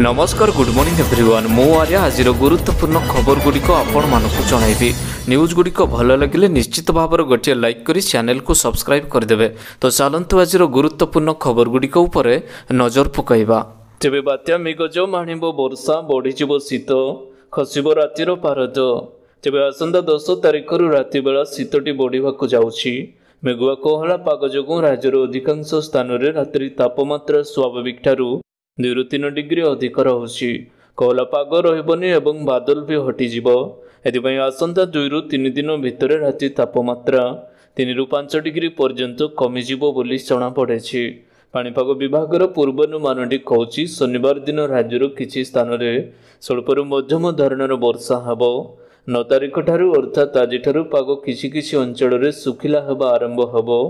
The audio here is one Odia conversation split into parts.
ନମସ୍କାର ଗୁଡ୍ ମର୍ଣ୍ଣିଂ ଏଭ୍ରିୱାନ୍ ମୁଁ ଆର୍ଯ୍ୟ ଆଜିର ଗୁରୁତ୍ୱପୂର୍ଣ୍ଣ ଖବରଗୁଡ଼ିକ ଆପଣମାନଙ୍କୁ ଜଣାଇବି ନ୍ୟୁଜ୍ଗୁଡ଼ିକ ଭଲ ଲାଗିଲେ ନିଶ୍ଚିତ ଭାବରେ ଗୋଟିଏ ଲାଇକ୍ କରି ଚ୍ୟାନେଲ୍କୁ ସବସ୍କ୍ରାଇବ୍ କରିଦେବେ ତ ଚାଲନ୍ତୁ ଆଜିର ଗୁରୁତ୍ୱପୂର୍ଣ୍ଣ ଖବରଗୁଡ଼ିକ ଉପରେ ନଜର ପକାଇବା ତେବେ ବାତ୍ୟା ମିଗଜ ମାଣିବ ବର୍ଷା ବଢ଼ିଯିବ ଶୀତ ଖସିବ ରାତିର ପାରଦ ତେବେ ଆସନ୍ତା ଦଶ ତାରିଖରୁ ରାତିବେଳା ଶୀତଟି ବଢ଼ିବାକୁ ଯାଉଛି ମେଘୁଆ କୋହଳା ପାଗ ଯୋଗୁଁ ରାଜ୍ୟର ଅଧିକାଂଶ ସ୍ଥାନରେ ରାତିରେ ତାପମାତ୍ରା ସ୍ୱାଭାବିକଠାରୁ ଦୁଇରୁ ତିନି ଡିଗ୍ରୀ ଅଧିକ ରହୁଛି କୋହଲ ପାଗ ରହିବନି ଏବଂ ବାଦଲ ବି ହଟିଯିବ ଏଥିପାଇଁ ଆସନ୍ତା ଦୁଇରୁ ତିନି ଦିନ ଭିତରେ ରାତି ତାପମାତ୍ରା ତିନିରୁ ପାଞ୍ଚ ଡିଗ୍ରୀ ପର୍ଯ୍ୟନ୍ତ କମିଯିବ ବୋଲି ଜଣାପଡ଼ିଛି ପାଣିପାଗ ବିଭାଗର ପୂର୍ବାନୁମାନଟି କହୁଛି ଶନିବାର ଦିନ ରାଜ୍ୟର କିଛି ସ୍ଥାନରେ ସ୍ୱଳ୍ପରୁ ମଧ୍ୟମ ଧରଣର ବର୍ଷା ହେବ ନଅ ତାରିଖ ଠାରୁ ଅର୍ଥାତ୍ ଆଜିଠାରୁ ପାଗ କିଛି କିଛି ଅଞ୍ଚଳରେ ଶୁଖିଲା ହେବା ଆରମ୍ଭ ହେବ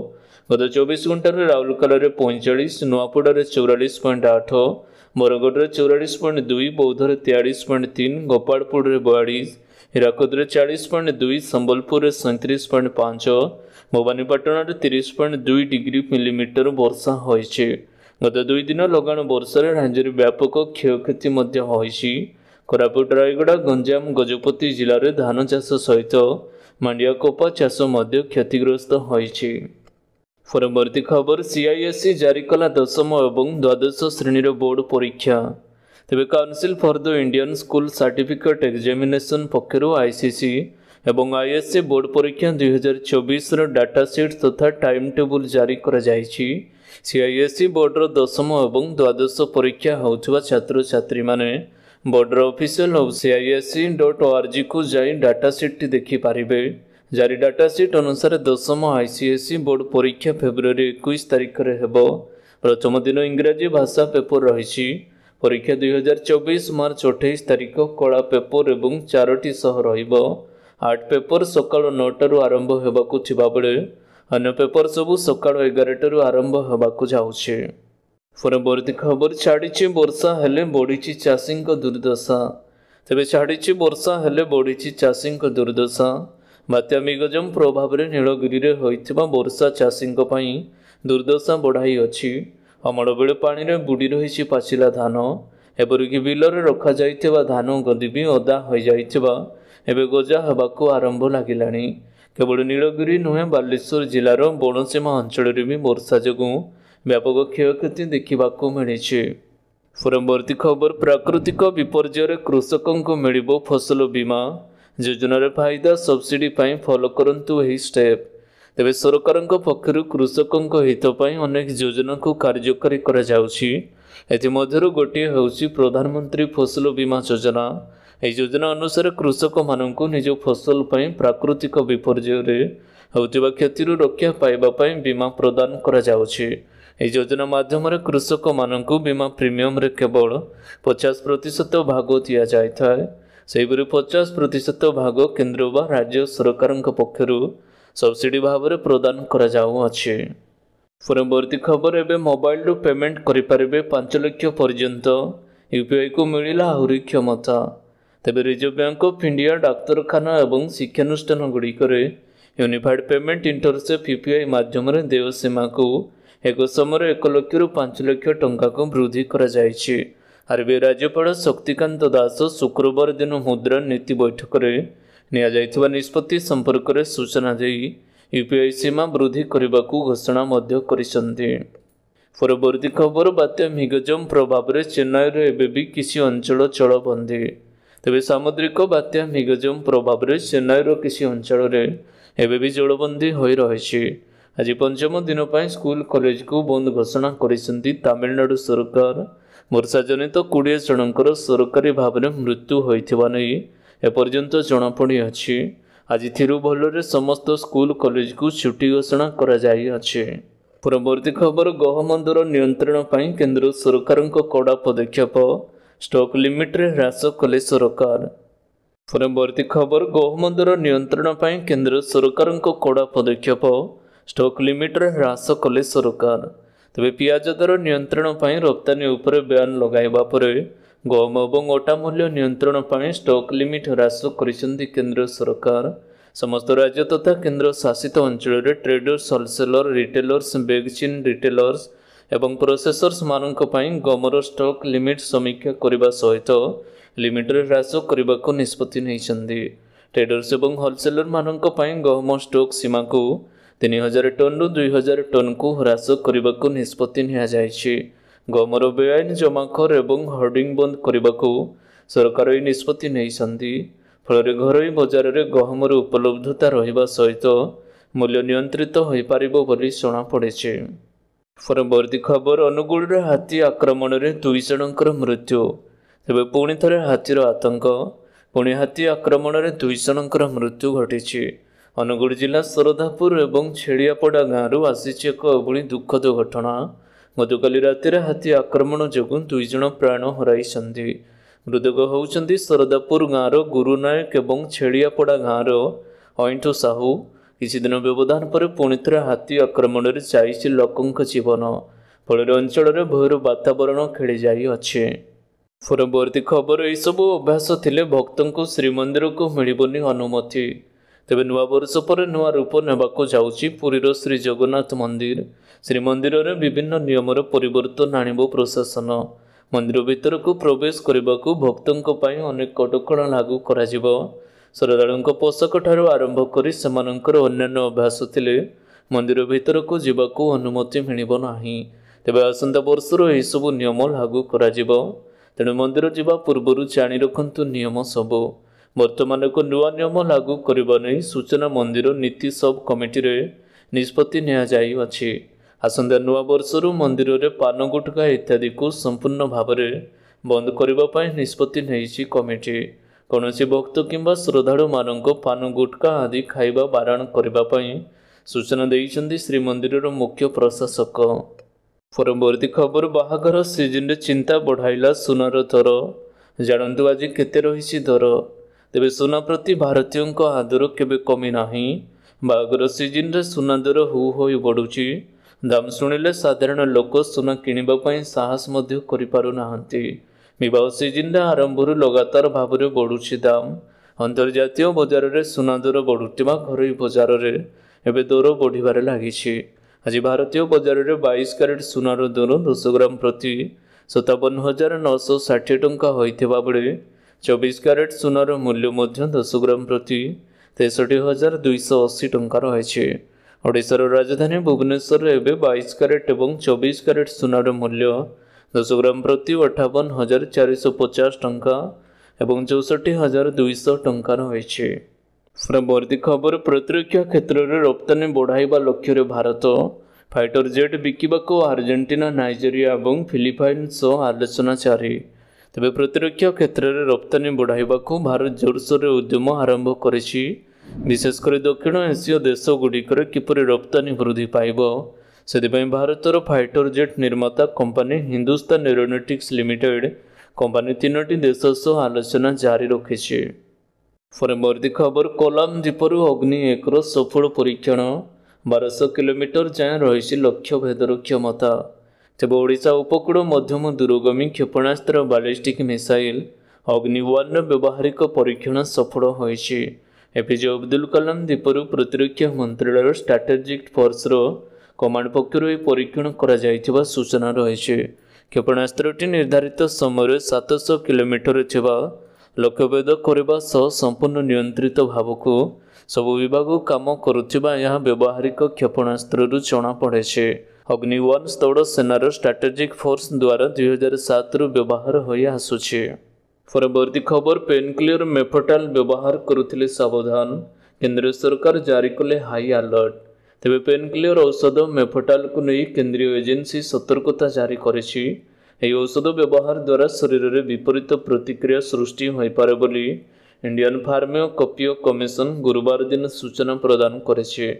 ଗତ ଚବିଶ ଘଣ୍ଟାରେ ରାଉରକେଲାରେ ପଇଁଚାଳିଶ ନୂଆପଡ଼ାରେ ଚଉରାଳିଶ ପଏଣ୍ଟ ଆଠ ବରଗଡ଼ରେ ଚଉରାଳିଶ ପଏଣ୍ଟ ଦୁଇ ବୌଦ୍ଧରେ ତେୟାଳିଶ ପଏଣ୍ଟ ତିନି ଗୋପାଳପୁରରେ ବୟାଳିଶ ହୀରାକୁଦରେ ଚାଳିଶ ପଏଣ୍ଟ ଦୁଇ ସମ୍ବଲପୁରରେ ସଇଁତିରିଶ ପଏଣ୍ଟ ପାଞ୍ଚ ଭବାନୀପାଟଣାରେ ତିରିଶ ପଏଣ୍ଟ ଦୁଇ ଡିଗ୍ରୀ ମିଲିମିଟର ବର୍ଷା ହୋଇଛି ଗତ ଦୁଇ ଦିନ ଲଗାଣ ବର୍ଷାରେ ରାଜ୍ୟରେ ବ୍ୟାପକ କ୍ଷୟକ୍ଷତି ମଧ୍ୟ ହୋଇଛି କୋରାପୁଟ ରାୟଗଡ଼ା ଗଞ୍ଜାମ ଗଜପତି ଜିଲ୍ଲାରେ ଧାନ ଚାଷ ସହିତ ମାଣ୍ଡିଆ କପା ଚାଷ ମଧ୍ୟ କ୍ଷତିଗ୍ରସ୍ତ ହୋଇଛି পরবর্তী খবর সিআইএসসি জারি কলা দশম এবং দ্বাদশ শ্রেণীর বোর্ড পরীক্ষা তবে council for the Indian school certificate examination পক্ষর আইসিসি এবং আইএসসি বোর্ড পরীক্ষা দুই হাজার চবিশর ডাটা সিট তথা টাইম টেবুল জারি করা যাইছি সিআইএসসি বোর্ডর দশম এবং দ্বাদশ পরীক্ষা হওয়া ছাত্রছাত্রী মানে বোর্ডর অফিসিয়াল ଅଫିସିଆଲ୍ ସିଆଇଏସ୍ସି ଡଟ୍ ଓଆର୍ଜିକୁ যাই ডাটা সিটটি দেখিপারে ଜାରି ଡାଟାସିଟ୍ ଅନୁସାରେ ଦଶମ I C S E board ପରୀକ୍ଷା ଫେବୃଆରୀ ଏକୋଇଶ ତାରିଖରେ ହେବ ପ୍ରଥମ ଦିନ ଇଂରାଜୀ ଭାଷା ପେପର ରହିଛି ପରୀକ୍ଷା ଦୁଇହଜାର ଚବିଶ ମାର୍ଚ୍ଚ ଅଠେଇଶ ତାରିଖ କଳା ପେପର ଏବଂ ଚାରୋଟି ସହ ରହିବ ଆର୍ଟ ପେପର ସକାଳ ନଅଟାରୁ ଆରମ୍ଭ ହେବାକୁ ଥିବାବେଳେ ଅନ୍ୟ ପେପର ସବୁ ସକାଳ ଏଗାରଟାରୁ ଆରମ୍ଭ ହେବାକୁ ଯାଉଛି ପରବର୍ତ୍ତୀ ଖବର ଛାଡ଼ିଛି ବର୍ଷା ହେଲେ ବଢ଼ିଛି ଚାଷୀଙ୍କ ଦୁର୍ଦ୍ଦଶା ତେବେ ଛାଡ଼ିଛି ବର୍ଷା ହେଲେ ବଢ଼ିଛି ଚାଷୀଙ୍କ ଦୁର୍ଦ୍ଦଶା ବାତ୍ୟା ଗଜମ ପ୍ରଭାବରେ ନୀଳଗିରିରେ ହୋଇଥିବା ବର୍ଷା ଚାଷୀଙ୍କ ପାଇଁ ଦୁର୍ଦ୍ଦଶା ବଢ଼ାଇ ଅଛି ଅମଳ ବେଳେ ପାଣିରେ ବୁଡ଼ି ରହିଛି ପାଚିଲା ଧାନ ଏପରିକି ବିଲରେ ରଖାଯାଇଥିବା ଧାନ ଗଦି ବି ଅଦା ହୋଇଯାଇଥିବା ଏବେ ଗଜା ହେବାକୁ ଆରମ୍ଭ ଲାଗିଲାଣି କେବଳ ନୀଳଗିରି ନୁହେଁ ବାଲେଶ୍ୱର ଜିଲ୍ଲାର ବଣସୀମା ଅଞ୍ଚଳରେ ବି ବର୍ଷା ଯୋଗୁଁ ବ୍ୟାପକ କ୍ଷୟକ୍ଷତି ଦେଖିବାକୁ ମିଳିଛି ପରବର୍ତ୍ତୀ ଖବର ପ୍ରାକୃତିକ ବିପର୍ଯ୍ୟୟରେ କୃଷକଙ୍କୁ ମିଳିବ ଫସଲ ବୀମା ଯୋଜନାର ଫାଇଦା ସବସିଡି ପାଇଁ ଫଲୋ କରନ୍ତୁ ଏହି ଷ୍ଟେପ୍ ତେବେ ସରକାରଙ୍କ ପକ୍ଷରୁ କୃଷକଙ୍କ ହିତ ପାଇଁ ଅନେକ ଯୋଜନାକୁ କାର୍ଯ୍ୟକାରୀ କରାଯାଉଛି ଏଥିମଧ୍ୟରୁ ଗୋଟିଏ ହେଉଛି ପ୍ରଧାନମନ୍ତ୍ରୀ ଫସଲ ବୀମା ଯୋଜନା ଏହି ଯୋଜନା ଅନୁସାରେ କୃଷକମାନଙ୍କୁ ନିଜ ଫସଲ ପାଇଁ ପ୍ରାକୃତିକ ବିପର୍ଯ୍ୟୟରେ ହେଉଥିବା କ୍ଷତିରୁ ରକ୍ଷା ପାଇବା ପାଇଁ ବୀମା ପ୍ରଦାନ କରାଯାଉଛି ଏହି ଯୋଜନା ମାଧ୍ୟମରେ କୃଷକମାନଙ୍କୁ ବୀମା ପ୍ରିମିୟମରେ କେବଳ ପଚାଶ ପ୍ରତିଶତ ଭାଗ ଦିଆଯାଇଥାଏ ସେହିପରି ପଚାଶ ପ୍ରତିଶତ ଭାଗ କେନ୍ଦ୍ର ବା ରାଜ୍ୟ ସରକାରଙ୍କ ପକ୍ଷରୁ ସବସିଡ଼ି ଭାବରେ ପ୍ରଦାନ କରାଯାଉଅଛି ପରବର୍ତ୍ତୀ ଖବର ଏବେ ମୋବାଇଲରୁ ପେମେଣ୍ଟ କରିପାରିବେ ପାଞ୍ଚ ଲକ୍ଷ ପର୍ଯ୍ୟନ୍ତ ୟୁପିଆଇକୁ ମିଳିଲା ଆହୁରି କ୍ଷମତା ତେବେ ରିଜର୍ଭ ବ୍ୟାଙ୍କ ଅଫ୍ ଇଣ୍ଡିଆ ଡାକ୍ତରଖାନା ଏବଂ ଶିକ୍ଷାନୁଷ୍ଠାନ ଗୁଡ଼ିକରେ ୟୁନିଫାଏଡ଼୍ ପେମେଣ୍ଟ ଇଣ୍ଟରସେପ୍ ଆଇ ମାଧ୍ୟମରେ ଦେୟ ସୀମାକୁ ଏକ ସମୟରେ ଏକ ଲକ୍ଷରୁ ପାଞ୍ଚ ଲକ୍ଷ ଟଙ୍କାକୁ ବୃଦ୍ଧି କରାଯାଇଛି ଆର୍ବିଆଇ ରାଜ୍ୟପାଳ ଶକ୍ତିକାନ୍ତ ଦାସ ଶୁକ୍ରବାର ଦିନ ମୁଦ୍ରା ନୀତି ବୈଠକରେ ନିଆଯାଇଥିବା ନିଷ୍ପତ୍ତି ସମ୍ପର୍କରେ ସୂଚନା ଦେଇ ୟୁ ପି ଆଇ ସୀମା ବୃଦ୍ଧି କରିବାକୁ ଘୋଷଣା ମଧ୍ୟ କରିଛନ୍ତି ପରବର୍ତ୍ତୀ ଖବର ବାତ୍ୟା ମିଗଜମ୍ ପ୍ରଭାବରେ ଚେନ୍ନାଇର ଏବେ ବି କିଛି ଅଞ୍ଚଳ ଚଳବନ୍ଦୀ ତେବେ ସାମୁଦ୍ରିକ ବାତ୍ୟା ମିଗଜମ୍ ପ୍ରଭାବରେ ଚେନ୍ନାଇର କିଛି ଅଞ୍ଚଳରେ ଏବେ ବି ଜଳବନ୍ଦୀ ହୋଇ ରହିଛି ଆଜି ପଞ୍ଚମ ଦିନ ପାଇଁ ସ୍କୁଲ କଲେଜକୁ ବନ୍ଦ ଘୋଷଣା କରିଛନ୍ତି ତାମିଲନାଡ଼ୁ ସରକାର ବର୍ଷା ଜନିତ କୋଡ଼ିଏ ଜଣଙ୍କର ସରକାରୀ ଭାବରେ ମୃତ୍ୟୁ ହୋଇଥିବା ନେଇ ଏପର୍ଯ୍ୟନ୍ତ ଜଣାପଡ଼ି ଅଛି ଆଜି ଥିରୁଭଲରେ ସମସ୍ତ ସ୍କୁଲ କଲେଜକୁ ଛୁଟି ଘୋଷଣା କରାଯାଇଅଛି ପରବର୍ତ୍ତୀ ଖବର ଗହମନ୍ଦର ନିୟନ୍ତ୍ରଣ ପାଇଁ କେନ୍ଦ୍ର ସରକାରଙ୍କ କଡ଼ା ପଦକ୍ଷେପ ଷ୍ଟକ୍ ଲିମିଟ୍ରେ ହ୍ରାସ କଲେ ସରକାର ପରବର୍ତ୍ତୀ ଖବର ଗହମନ୍ଦର ନିୟନ୍ତ୍ରଣ ପାଇଁ କେନ୍ଦ୍ର ସରକାରଙ୍କ କଡ଼ା ପଦକ୍ଷେପ ଷ୍ଟକ୍ ଲିମିଟ୍ରେ ହ୍ରାସ କଲେ ସରକାର তবে পিঁয়াজ দর নিয়ন্ত্রণ পাই রপ্তানি উপরে ব্যান লগাইবা পরে গম এবং অটা মূল্য নিয়ন্ত্রণ পাই ষ্টক লিমিট হ্রাস করেছেন কেন্দ্র সরকার সমস্ত রাজ্য তথা কেন্দ্র শাসিত অঞ্চলের ট্রেডর্স হোলসেলর রিটেলর্স বেগ চেন রিটেলর্স ଏବଂ ପ୍ରୋସେସର୍ସମାନଙ୍କ ପାଇଁ ଗମର ଷ୍ଟକ୍ ଲିମିଟ୍ ସମୀକ୍ଷା କରିବା ସହିତ ଲିମିଟ୍ରେ ହ୍ରାସ କରିବାକୁ ନିଷ୍ପତ୍ତି ନେଇଛନ୍ତି ଟ୍ରେଡର୍ସ ଏବଂ ହୋଲସେଲର୍ମାନଙ୍କ ପାଇଁ ଗହମ ଷ୍ଟକ୍ ସୀମାକୁ ତିନି ହଜାର ଟନ୍ରୁ ଦୁଇ ହଜାର ଟନ୍କୁ ହ୍ରାସ କରିବାକୁ ନିଷ୍ପତ୍ତି ନିଆଯାଇଛି ଗମର ବେଆଇନ ଜମାଖର ଏବଂ ହର୍ଡ଼ିଂ ବନ୍ଦ କରିବାକୁ ସରକାର ଏହି ନିଷ୍ପତ୍ତି ନେଇଛନ୍ତି ଫଳରେ ଘରୋଇ ବଜାରରେ ଗହମର ଉପଲବ୍ଧତା ରହିବା ସହିତ ମୂଲ୍ୟ ନିୟନ୍ତ୍ରିତ ହୋଇପାରିବ ବୋଲି ଜଣାପଡ଼ିଛି ପରବର୍ତ୍ତୀ ଖବର ଅନୁଗୁଳରେ ହାତୀ ଆକ୍ରମଣରେ ଦୁଇ ଜଣଙ୍କର ମୃତ୍ୟୁ ତେବେ ପୁଣି ଥରେ ହାତୀର ଆତଙ୍କ ପୁଣି ହାତୀ ଆକ୍ରମଣରେ ଦୁଇ ଜଣଙ୍କର ମୃତ୍ୟୁ ଘଟିଛି ଅନୁଗୁଳ ଜିଲ୍ଲା ଶରଧାପୁର ଏବଂ ଛେଳିଆପଡ଼ା ଗାଁରୁ ଆସିଛି ଏକ ଏଭଳି ଦୁଃଖଦ ଘଟଣା ଗତକାଲି ରାତିରେ ହାତୀ ଆକ୍ରମଣ ଯୋଗୁଁ ଦୁଇ ଜଣ ପ୍ରାଣ ହରାଇଛନ୍ତି ମୃତକ ହେଉଛନ୍ତି ଶରଦାପୁର ଗାଁର ଗୁରୁ ନାୟକ ଏବଂ ଛେଳିଆପଡ଼ା ଗାଁର ଅଇଣ୍ଠୁ ସାହୁ କିଛି ଦିନ ବ୍ୟବଧାନ ପରେ ପୁଣିଥରେ ହାତୀ ଆକ୍ରମଣରେ ଯାଇଛି ଲୋକଙ୍କ ଜୀବନ ଫଳରେ ଅଞ୍ଚଳରେ ଭୟର ବାତାବରଣ ଖେଳିଯାଇଅଛି ପରବର୍ତ୍ତୀ ଖବର ଏହିସବୁ ଅଭ୍ୟାସ ଥିଲେ ଭକ୍ତଙ୍କୁ ଶ୍ରୀମନ୍ଦିରକୁ ମିଳିବନି ଅନୁମତି ତେବେ ନୂଆ ବର୍ଷ ପରେ ନୂଆ ରୂପ ନେବାକୁ ଯାଉଛି ପୁରୀର ଶ୍ରୀ ଜଗନ୍ନାଥ ମନ୍ଦିର ଶ୍ରୀମନ୍ଦିରରେ ବିଭିନ୍ନ ନିୟମର ପରିବର୍ତ୍ତନ ଆଣିବ ପ୍ରଶାସନ ମନ୍ଦିର ଭିତରକୁ ପ୍ରବେଶ କରିବାକୁ ଭକ୍ତଙ୍କ ପାଇଁ ଅନେକ କଟକଣା ଲାଗୁ କରାଯିବ ଶ୍ରଦ୍ଧାଳୁଙ୍କ ପୋଷାକଠାରୁ ଆରମ୍ଭ କରି ସେମାନଙ୍କର ଅନ୍ୟାନ୍ୟ ଅଭ୍ୟାସ ଥିଲେ ମନ୍ଦିର ଭିତରକୁ ଯିବାକୁ ଅନୁମତି ମିଳିବ ନାହିଁ ତେବେ ଆସନ୍ତା ବର୍ଷରୁ ଏହିସବୁ ନିୟମ ଲାଗୁ କରାଯିବ ତେଣୁ ମନ୍ଦିର ଯିବା ପୂର୍ବରୁ ଜାଣି ରଖନ୍ତୁ ନିୟମ ସବୁ ବର୍ତ୍ତମାନକୁ ନୂଆ ନିୟମ ଲାଗୁ କରିବା ନେଇ ସୂଚନା ମନ୍ଦିର ନୀତି ସବ୍ କମିଟିରେ ନିଷ୍ପତ୍ତି ନିଆଯାଇଅଛି ଆସନ୍ତା ନୂଆ ବର୍ଷରୁ ମନ୍ଦିରରେ ପାନ ଗୁଟୁକା ଇତ୍ୟାଦିକୁ ସମ୍ପୂର୍ଣ୍ଣ ଭାବରେ ବନ୍ଦ କରିବା ପାଇଁ ନିଷ୍ପତ୍ତି ନେଇଛି କମିଟି କୌଣସି ଭକ୍ତ କିମ୍ବା ଶ୍ରଦ୍ଧାଳୁମାନଙ୍କୁ ପାନ ଗୁଟୁକା ଆଦି ଖାଇବା ବାରଣ କରିବା ପାଇଁ ସୂଚନା ଦେଇଛନ୍ତି ଶ୍ରୀମନ୍ଦିରର ମୁଖ୍ୟ ପ୍ରଶାସକ ପରବର୍ତ୍ତୀ ଖବର ବାହାଘର ସିଜିନ୍ରେ ଚିନ୍ତା ବଢ଼ାଇଲା ସୁନାର ଦର ଜାଣନ୍ତୁ ଆଜି କେତେ ରହିଛି ଦର ତେବେ ସୁନା ପ୍ରତି ଭାରତୀୟଙ୍କ ଆଦର କେବେ କମି ନାହିଁ ବାହାଘର ସିଜିନ୍ରେ ସୁନା ଦର ହୁ ହୋଇ ବଢ଼ୁଛି ଦାମ ଶୁଣିଲେ ସାଧାରଣ ଲୋକ ସୁନା କିଣିବା ପାଇଁ ସାହସ ମଧ୍ୟ କରିପାରୁନାହାନ୍ତି ବିବାହ ସିଜିନ୍ରେ ଆରମ୍ଭରୁ ଲଗାତାର ଭାବରେ ବଢ଼ୁଛି ଦାମ ଅନ୍ତର୍ଜାତୀୟ ବଜାରରେ ସୁନା ଦର ବଢ଼ୁଥିବା ଘରୋଇ ବଜାରରେ ଏବେ ଦର ବଢ଼ିବାରେ ଲାଗିଛି ଆଜି ଭାରତୀୟ ବଜାରରେ ବାଇଶ କ୍ୟାରେଟ୍ ସୁନାର ଦର ଦଶ ଗ୍ରାମ ପ୍ରତି ସତାବନ ହଜାର ନଅଶହ ଷାଠିଏ ଟଙ୍କା ହୋଇଥିବା ବେଳେ চব্বিশ ক্যারেট সোনার মূল্য ମଧ୍ୟ দশ গ্রাম প্রতি তেষট্টি হাজার দুইশହ ଅଶୀ ଟଙ୍କା ରହିଛି ଓଡ଼ିଶାର ରାଜଧାନୀ ଭୁବନେଶ୍ୱରରେ ଏବେ ବାଇଶ କ୍ୟାରେଟ୍ ଏବଂ ଚବିଶ କ୍ୟାରେଟ୍ ସୁନାର ମୂଲ୍ୟ ଦଶ ଗ୍ରାମ ପ୍ରତି ଅଠାବନ ହଜାର ଚାରିଶହ ପଚାଶ ଟଙ୍କା ଏବଂ ଚଉଷଠି ହଜାର ଦୁଇଶହ ଟଙ୍କା ରହିଛି ପରବର୍ତ୍ତୀ ଖବର ପ୍ରତିରକ୍ଷା କ୍ଷେତ୍ରରେ ରପ୍ତାନି ବଢ଼ାଇବା ଲକ୍ଷ୍ୟରେ ଭାରତ ଫାଇଟର ଜେଟ୍ ବିକିବାକୁ ଆର୍ଜେଣ୍ଟିନା ନାଇଜେରିଆ ଏବଂ ଫିଲିପାଇନ୍ସ ସହ ଆଲୋଚନା ଜାରି ତେବେ ପ୍ରତିରକ୍ଷା କ୍ଷେତ୍ରରେ ରପ୍ତାନୀ ବଢ଼ାଇବାକୁ ଭାରତ ଜୋରସୋରରେ ଉଦ୍ୟମ ଆରମ୍ଭ କରିଛି ବିଶେଷ କରି ଦକ୍ଷିଣ ଏସୀୟ ଦେଶ ଗୁଡ଼ିକରେ କିପରି ରପ୍ତାନୀ ବୃଦ୍ଧି ପାଇବ ସେଥିପାଇଁ ଭାରତର ଫାଇଟର ଜେଟ୍ ନିର୍ମାତା company Hindustan aeronautics limited company ତିନୋଟି ଦେଶ ସହ ଆଲୋଚନା ଜାରି ରଖିଛି ପରବର୍ତ୍ତୀ ଖବର କୋଲାମ ଦ୍ୱୀପରୁ ଅଗ୍ନି ଏକର ସଫଳ ପରୀକ୍ଷଣ ବାରଶହ କିଲୋମିଟର ଯାଏଁ ରହିଛି ଲକ୍ଷ୍ୟ ଭେଦର କ୍ଷମତା ତେବେ ଓଡ଼ିଶା ଉପକୂଳ ମଧ୍ୟମ ଦୂରଗାମୀ କ୍ଷେପଣାସ୍ତ୍ର ବାଲିଷ୍ଟିକ୍ ମିସାଇଲ୍ ଅଗ୍ନି ୱାନ୍ର ବ୍ୟବହାରିକ ପରୀକ୍ଷଣ ସଫଳ ହୋଇଛି ଏପିଜେ ଅବଦୁଲ କଲାମ ଦ୍ୱୀପରୁ ପ୍ରତିରକ୍ଷା ମନ୍ତ୍ରଣାଳୟର ଷ୍ଟ୍ରାଟେଜିକ୍ ଫୋର୍ସର କମାଣ୍ଡ ପକ୍ଷରୁ ଏହି ପରୀକ୍ଷଣ କରାଯାଇଥିବା ସୂଚନା ରହିଛି କ୍ଷେପଣାସ୍ତ୍ରଟି ନିର୍ଦ୍ଧାରିତ ସମୟରେ ସାତଶହ କିଲୋମିଟର ଥିବା ଲକ୍ଷ୍ୟଭେଦ କରିବା ସହ ସମ୍ପୂର୍ଣ୍ଣ ନିୟନ୍ତ୍ରିତ ଭାବକୁ ସବୁ ବିଭାଗ କାମ କରୁଥିବା ଏହା ବ୍ୟବହାରିକ କ୍ଷେପଣାସ୍ତ୍ରରୁ ଜଣାପଡ଼ିଛି ଅଗ୍ନି ୱାନ୍ ସ୍ଥଳ ସେନାର ଷ୍ଟ୍ରାଟେଜିକ୍ ଫୋର୍ସ ଦ୍ୱାରା ଦୁଇହଜାର ସାତରୁ ବ୍ୟବହାର ହୋଇ ଆସୁଛି ପରବର୍ତ୍ତୀ ଖବର ପେନ୍କ୍ଲିୟର ମେଫୋଟାଲ ବ୍ୟବହାର କରୁଥିଲେ ସାବଧାନ କେନ୍ଦ୍ର ସରକାର ଜାରି କଲେ ହାଇ ଆଲର୍ଟ ତେବେ ପେନ୍କ୍ଲିୟର ଔଷଧ ମେଫୋଟାଲକୁ ନେଇ କେନ୍ଦ୍ରୀୟ ଏଜେନ୍ସି ସତର୍କତା ଜାରି କରିଛି ଏହି ଔଷଧ ବ୍ୟବହାର ଦ୍ୱାରା ଶରୀରରେ ବିପରୀତ ପ୍ରତିକ୍ରିୟା ସୃଷ୍ଟି ହୋଇପାରେ ବୋଲି ଇଣ୍ଡିଆନ୍ ଫାର୍ମିଓ କପିଓ କମିଶନ ଗୁରୁବାର ଦିନ ସୂଚନା ପ୍ରଦାନ କରିଛି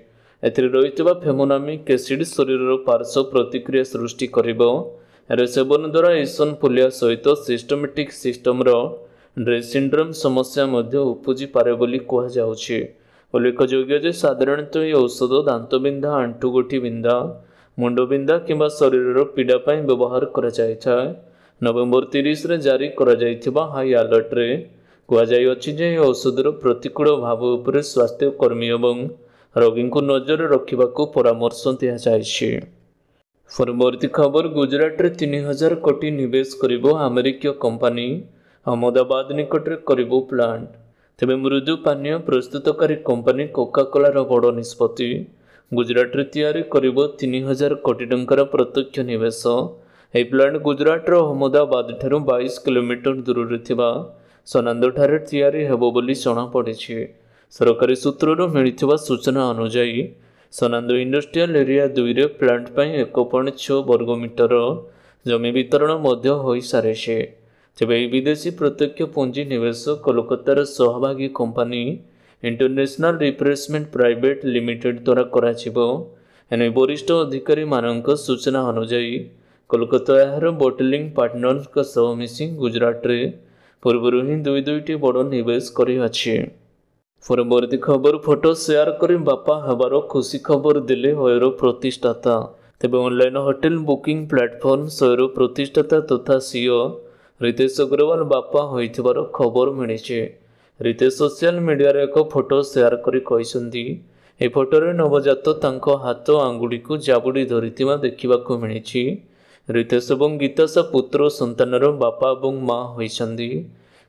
ଏଥିରେ ରହିଥିବା ଫେମୋନାମିକ୍ ଏସିଡ୍ ଶରୀରର ପାର୍ଶ୍ୱ ପ୍ରତିକ୍ରିୟା ସୃଷ୍ଟି କରିବ ଏହାର ସେବନ ଦ୍ୱାରା ଇସନ୍ ଫୁଲିଆ ସହିତ ସିଷ୍ଟମେଟିକ୍ ସିଷ୍ଟମର ଡ୍ରେସ୍ ସମସ୍ୟା ମଧ୍ୟ ଉପୁଜିପାରେ ବୋଲି କୁହାଯାଉଛି ଉଲ୍ଲେଖଯୋଗ୍ୟ ଯେ ସାଧାରଣତଃ ଏହି ଔଷଧ ଦାନ୍ତବିନ୍ଧା ଆଣ୍ଠୁଗୋଠି ବିନ୍ଧା ମୁଣ୍ଡବିନ୍ଧା କିମ୍ବା ଶରୀରର ପୀଡ଼ା ପାଇଁ ବ୍ୟବହାର କରାଯାଇଥାଏ ନଭେମ୍ବର ତିରିଶରେ ଜାରି କରାଯାଇଥିବା ହାଇ ଆଲର୍ଟରେ କୁହାଯାଇଅଛି ଯେ ଏହି ଔଷଧର ପ୍ରତିକୂଳ ଭାବ ଉପରେ ସ୍ୱାସ୍ଥ୍ୟକର୍ମୀ ଏବଂ ରୋଗୀଙ୍କୁ ନଜରରେ ରଖିବାକୁ ପରାମର୍ଶ ଦିଆଯାଇଛି ପରବର୍ତ୍ତୀ ଖବର ଗୁଜୁରାଟରେ ତିନି ହଜାର କୋଟି ନିବେଶ କରିବ ଆମେରିକୀୟ କମ୍ପାନୀ ଅହମ୍ମଦାବାଦ ନିକଟରେ କରିବ ପ୍ଲାଣ୍ଟ ତେବେ ମୃଦୁ ପାନୀୟ ପ୍ରସ୍ତୁତକାରୀ କମ୍ପାନୀ କୋକାକୋଲାର ବଡ଼ ନିଷ୍ପତ୍ତି ଗୁଜୁରାଟରେ ତିଆରି କରିବ ତିନି ହଜାର କୋଟି ଟଙ୍କାର ପ୍ରତ୍ୟକ୍ଷ ନିବେଶ ଏହି ପ୍ଲାଣ୍ଟ ଗୁଜୁରାଟର ଅହମ୍ମଦାବାଦ ଠାରୁ ବାଇଶ କିଲୋମିଟର ଦୂରରେ ଥିବା ସନାନ୍ଦଠାରେ ତିଆରି ହେବ ବୋଲି ଜଣାପଡ଼ିଛି ସରକାରୀ ସୂତ୍ରରୁ ମିଳିଥିବା ସୂଚନା ଅନୁଯାୟୀ ସୋନାନ୍ଦୁ ଇଣ୍ଡଷ୍ଟ୍ରିଆଲ୍ ଏରିଆ ଦୁଇରେ ପ୍ଲାଣ୍ଟ ପାଇଁ ଏକ ପଏଣ୍ଟ ଛଅ ବର୍ଗ ମିଟର ଜମି ବିତରଣ ମଧ୍ୟ ହୋଇସାରିଛି ତେବେ ଏହି ବିଦେଶୀ ପ୍ରତ୍ୟକ୍ଷ ପୁଞ୍ଜି ନିବେଶ କୋଲକାତାର ସହଭାଗୀ company international refreshment private limited ଦ୍ୱାରା କରାଯିବ ଏଣେ ବରିଷ୍ଠ ଅଧିକାରୀମାନଙ୍କ ସୂଚନା ଅନୁଯାୟୀ କୋଲକାତା ଏହାର ବୋଟଲିଂ ପାର୍ଟନରଙ୍କ ସହ ମିଶି ଗୁଜରାଟରେ ପୂର୍ବରୁ ହିଁ ଦୁଇ ଦୁଇଟି ବଡ଼ ନିବେଶ କରିଅଛି ପରବର୍ତ୍ତୀ ଖବର ଫଟୋ ସେୟାର କରି ବାପା ହେବାର ଖୁସି ଖବର ଦେଲେ ହୟର ପ୍ରତିଷ୍ଠାତା ତେବେ ଅନଲାଇନ୍ ହୋଟେଲ ବୁକିଂ ପ୍ଲାଟଫର୍ମ ସୟର ପ୍ରତିଷ୍ଠାତା ତଥା ସିଓ ରିତେଶ ଅଗ୍ରୱାଲ ବାପା ହୋଇଥିବାର ଖବର ମିଳିଛି ରିତେଶ ସୋସିଆଲ ମିଡ଼ିଆରେ ଏକ ଫଟୋ ସେୟାର କରି କହିଛନ୍ତି ଏ ଫଟୋରେ ନବଜାତ ତାଙ୍କ ହାତ ଆଙ୍ଗୁଳିକୁ ଜାବୁଡ଼ି ଧରିଥିବା ଦେଖିବାକୁ ମିଳିଛି ରିତେଶ ଏବଂ ଗୀତା ସା ପୁତ୍ର ସନ୍ତାନର ବାପା ଏବଂ ମା ହୋଇଛନ୍ତି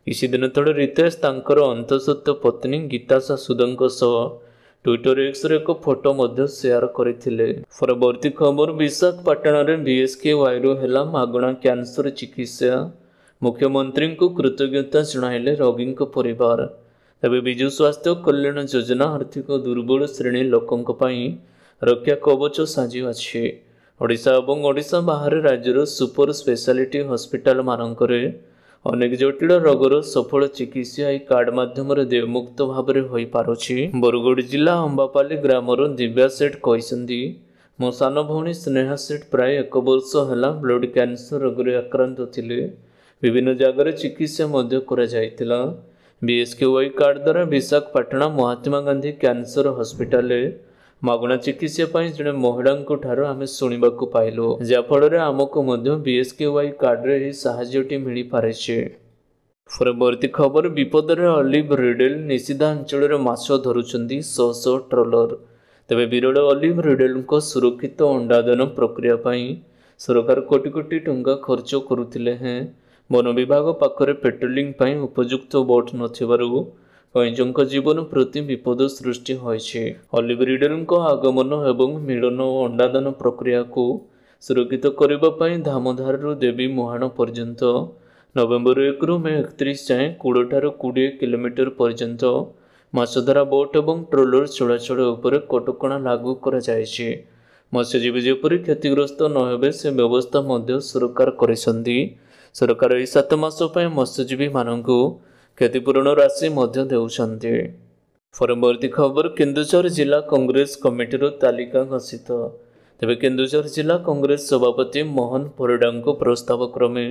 କିଛି ଦିନ ତଳେ ରିତେଶ ତାଙ୍କର ଅନ୍ତଃସତ୍ତ୍ୱ ପତ୍ନୀ ଗୀତା ଶାଶୁଦାଙ୍କ ସହ ଟ୍ୱିଟର ଏକ୍ସରେ ଏକ ଫଟୋ ମଧ୍ୟ ସେୟାର କରିଥିଲେ ପରବର୍ତ୍ତୀ ଖବର ବିଶାଖପାଟଣାରେ ବିଏସ୍କେ ୱାଇରୁ ହେଲା ମାଗଣା କ୍ୟାନସର ଚିକିତ୍ସା ମୁଖ୍ୟମନ୍ତ୍ରୀଙ୍କୁ କୃତଜ୍ଞତା ଜଣାଇଲେ ରୋଗୀଙ୍କ ପରିବାର ତେବେ ବିଜୁ ସ୍ୱାସ୍ଥ୍ୟ କଲ୍ୟାଣ ଯୋଜନା ଆର୍ଥିକ ଦୁର୍ବଳ ଶ୍ରେଣୀ ଲୋକଙ୍କ ପାଇଁ ରକ୍ଷା କବଚ ସାଜିଅଛି ଓଡ଼ିଶା ଏବଂ ଓଡ଼ିଶା ବାହାରେ ରାଜ୍ୟର ସୁପର ସ୍ପେଶାଲିଟି ହସ୍ପିଟାଲମାନଙ୍କରେ ଅନେକ ଜଟିଳ ରୋଗର ସଫଳ ଚିକିତ୍ସା ଏହି କାର୍ଡ ମାଧ୍ୟମରେ ଦେୟମୁକ୍ତ ଭାବରେ ହୋଇପାରୁଛି ବରଗଡ଼ ଜିଲ୍ଲା ଅମ୍ବାପାଲି ଗ୍ରାମର ଦିବ୍ୟା ସେଠ କହିଛନ୍ତି ମୋ ସାନ ଭଉଣୀ ସ୍ନେହା ସେଠ ପ୍ରାୟ ଏକ ବର୍ଷ ହେଲା ବ୍ଲଡ଼ କ୍ୟାନସର ରୋଗରେ ଆକ୍ରାନ୍ତ ଥିଲେ ବିଭିନ୍ନ ଜାଗାରେ ଚିକିତ୍ସା ମଧ୍ୟ କରାଯାଇଥିଲା ବିଏସ୍କେ ୱାଇ କାର୍ଡ଼ ଦ୍ୱାରା ବିଶାଖପାଟଣା ମହାତ୍ମା ଗାନ୍ଧୀ କ୍ୟାନସର ହସ୍ପିଟାଲରେ ମାଗଣା ଚିକିତ୍ସା ପାଇଁ ଜଣେ ମହିଳାଙ୍କ ଠାରୁ ଆମେ ଶୁଣିବାକୁ ପାଇଲୁ ଯାହାଫଳରେ ଆମକୁ ମଧ୍ୟ ବିଏସ୍କେ ୱାଇ କାର୍ଡରେ ଏହି ସାହାଯ୍ୟଟି ମିଳିପାରିଛି ପରବର୍ତ୍ତୀ ଖବର ବିପଦରେ ଅଲିଭ୍ ରିଡେଲ ନିଷିଦ୍ଧାଞ୍ଚଳରେ ମାଛ ଧରୁଛନ୍ତି ଶହ ଶହ ଟ୍ରଲର ତେବେ ବିରଳ ଅଲିଭ୍ ରିଡେଲଙ୍କ ସୁରକ୍ଷିତ ଅଣ୍ଡାଦାନ ପ୍ରକ୍ରିୟା ପାଇଁ ସରକାର କୋଟି କୋଟି ଟଙ୍କା ଖର୍ଚ୍ଚ କରୁଥିଲେ ହେଁ ବନ ବିଭାଗ ପାଖରେ ପେଟ୍ରୋଲିଂ ପାଇଁ ଉପଯୁକ୍ତ ବୋଟ୍ ନଥିବାରୁ ଭୈଜଙ୍କ ଜୀବନ ପ୍ରତି ବିପଦ ସୃଷ୍ଟି ହୋଇଛି ଅଲିଭ୍ ଆଗମନ ଏବଂ ମିଳନ ଓ ଅଣ୍ଡାଦାନ ପ୍ରକ୍ରିୟାକୁ ସୁରକ୍ଷିତ କରିବା ପାଇଁ ଧାମଧାରରୁ ଦେବୀ ମୁହାଣ ପର୍ଯ୍ୟନ୍ତ ନଭେମ୍ବର ଏକରୁ ମେ ଏକତିରିଶ ଯାଏଁ କୋଡ଼ିଏଠାରୁ କୋଡ଼ିଏ କିଲୋମିଟର ପର୍ଯ୍ୟନ୍ତ ମାଛଧରା ବୋଟ୍ ଏବଂ ଟ୍ରୋଲର ଚଳାଚଳ ଉପରେ କଟକଣା ଲାଗୁ କରାଯାଇଛି ମତ୍ସ୍ୟଜୀବୀ ଯେପରି କ୍ଷତିଗ୍ରସ୍ତ ନ ହେବେ ସେ ବ୍ୟବସ୍ଥା ମଧ୍ୟ ସରକାର କରିଛନ୍ତି ସରକାର ଏହି ସାତ ମାସ ପାଇଁ ମତ୍ସ୍ୟଜୀବୀମାନଙ୍କୁ କ୍ଷତିପୂରଣ ରାଶି ମଧ୍ୟ ଦେଉଛନ୍ତି ପରବର୍ତ୍ତୀ ଖବର କେନ୍ଦୁଝର ଜିଲ୍ଲା କଂଗ୍ରେସ କମିଟିରୁ ତାଲିକା ଘୋଷିତ ତେବେ କେନ୍ଦୁଝର ଜିଲ୍ଲା କଂଗ୍ରେସ ସଭାପତି ମୋହନ ପରିଡ଼ାଙ୍କ ପ୍ରସ୍ତାବ କ୍ରମେ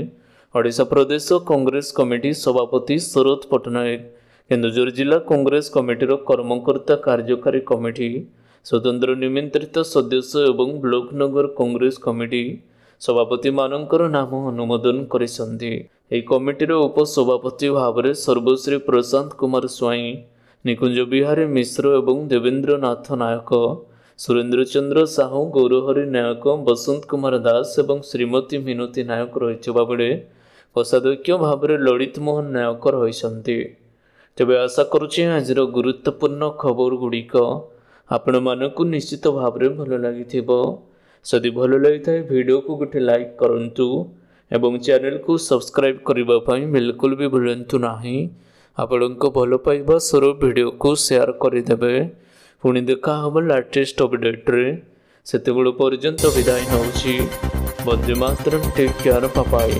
ଓଡ଼ିଶା ପ୍ରଦେଶ କଂଗ୍ରେସ କମିଟି ସଭାପତି ଶରତ ପଟ୍ଟନାୟକ କେନ୍ଦୁଝର ଜିଲ୍ଲା କଂଗ୍ରେସ କମିଟିର କର୍ମକର୍ତ୍ତା କାର୍ଯ୍ୟକାରୀ କମିଟି ସ୍ୱତନ୍ତ୍ର ନିମନ୍ତ୍ରିତ ସଦସ୍ୟ ଏବଂ ବ୍ଲକ ନଗର କଂଗ୍ରେସ କମିଟି ସଭାପତିମାନଙ୍କର ନାମ ଅନୁମୋଦନ କରିଛନ୍ତି ଏହି କମିଟିର ଉପସଭାପତି ଭାବରେ ସର୍ବଶ୍ରୀ ପ୍ରଶାନ୍ତ କୁମାର ସ୍ୱାଇଁ ନିକୁଞ୍ଜ ବିହାରୀ ମିଶ୍ର ଏବଂ ଦେବେନ୍ଦ୍ରନାଥ ନାୟକ ସୁରେନ୍ଦ୍ର ଚନ୍ଦ୍ର ସାହୁ ଗୌରହରି ନାୟକ ବସନ୍ତ କୁମାର ଦାସ ଏବଂ ଶ୍ରୀମତୀ ମିନତୀ ନାୟକ ରହିଥିବା ବେଳେ କୋଷାଧ୍ୟକ୍ଷ ଭାବରେ ଲଳିତ ମୋହନ ନାୟକ ରହିଛନ୍ତି ତେବେ ଆଶା କରୁଛି ଆଜିର ଗୁରୁତ୍ୱପୂର୍ଣ୍ଣ ଖବର ଗୁଡ଼ିକ ଆପଣମାନଙ୍କୁ ନିଶ୍ଚିତ ଭାବରେ ଭଲ ଲାଗିଥିବ ଯଦି ଭଲ ଲାଗିଥାଏ ଭିଡ଼ିଓକୁ ଗୋଟେ ଲାଇକ୍ କରନ୍ତୁ এবং চ্যানেল কো সাবস্ক্রাইব করিবা ফায় মিলকুল ভি ভুলেনতু নাহি আপড়ونکو ভালো পাইবা সর ভিডিও কো শেয়ার করি দেবে পুনই দ কাভাল আট টেস্ট আপডেট তে সেটগুল পরযত বিদায় নহুছি মদ্দে মাত্র টেক কেয়ার পপাই